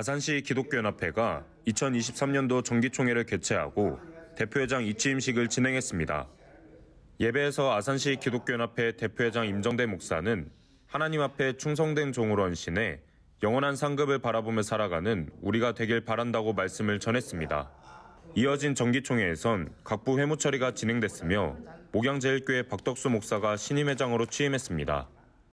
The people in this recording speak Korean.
아산시 기독교연합회가 2023년도 정기총회를 개최하고 대표회장 입치임식을 진행했습니다. 예배에서 아산시 기독교연합회 대표회장 임정대 목사는 하나님 앞에 충성된 종으로 헌신해 영원한 상급을 바라보며 살아가는 우리가 되길 바란다고 말씀을 전했습니다. 이어진 정기총회에선 각부 회무 처리가 진행됐으며 목양제일교회 박덕수 목사가 신임 회장으로 취임했습니다.